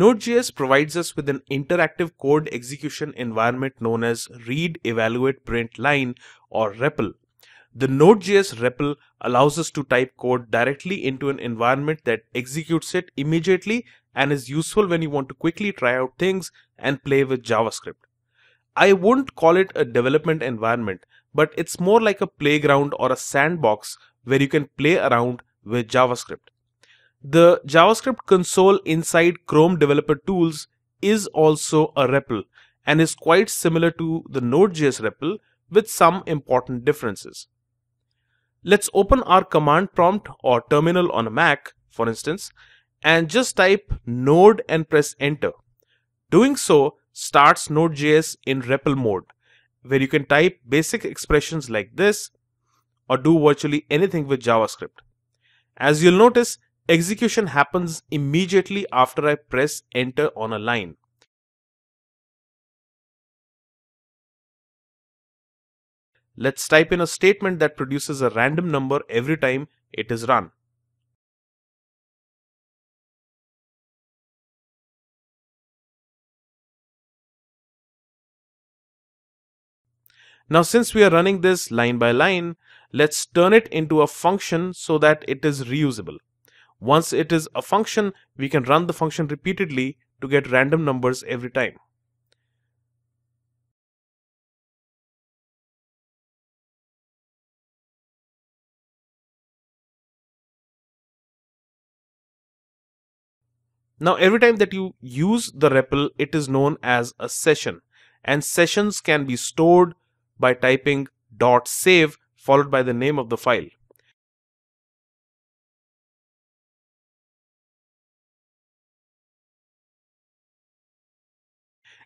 Node.js provides us with an interactive code execution environment known as read, evaluate, print line or REPL. The Node.js REPL allows us to type code directly into an environment that executes it immediately and is useful when you want to quickly try out things and play with JavaScript. I would not call it a development environment, but it's more like a playground or a sandbox where you can play around with JavaScript. The JavaScript console inside Chrome Developer Tools is also a REPL and is quite similar to the Node.js REPL with some important differences. Let's open our command prompt or terminal on a Mac, for instance, and just type node and press enter. Doing so starts Node.js in REPL mode, where you can type basic expressions like this or do virtually anything with JavaScript. As you'll notice, Execution happens immediately after I press enter on a line. Let's type in a statement that produces a random number every time it is run. Now since we are running this line by line, let's turn it into a function so that it is reusable. Once it is a function, we can run the function repeatedly to get random numbers every time. Now every time that you use the REPL, it is known as a session and sessions can be stored by typing .save followed by the name of the file.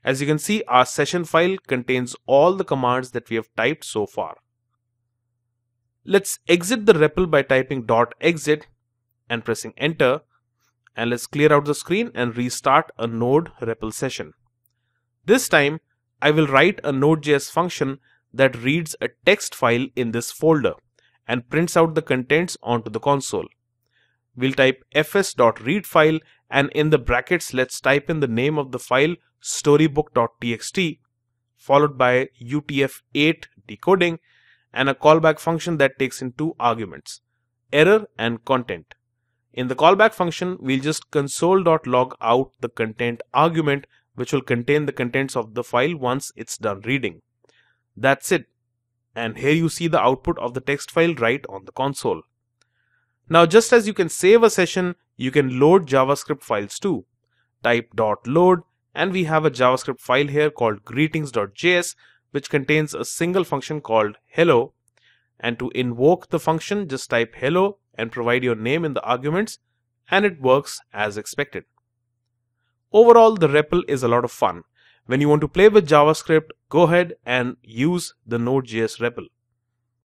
As you can see, our session file contains all the commands that we have typed so far. Let's exit the REPL by typing .exit and pressing enter and let's clear out the screen and restart a node REPL session. This time, I will write a Node.js function that reads a text file in this folder and prints out the contents onto the console. We'll type fs.readfile and in the brackets let's type in the name of the file storybook.txt followed by UTF-8 decoding and a callback function that takes in two arguments, error and content. In the callback function, we'll just console.log out the content argument which will contain the contents of the file once it's done reading. That's it. And here you see the output of the text file right on the console. Now just as you can save a session, you can load JavaScript files too. Type .load and we have a JavaScript file here called greetings.js which contains a single function called hello and to invoke the function just type hello and provide your name in the arguments and it works as expected. Overall the REPL is a lot of fun. When you want to play with JavaScript go ahead and use the Node.js REPL.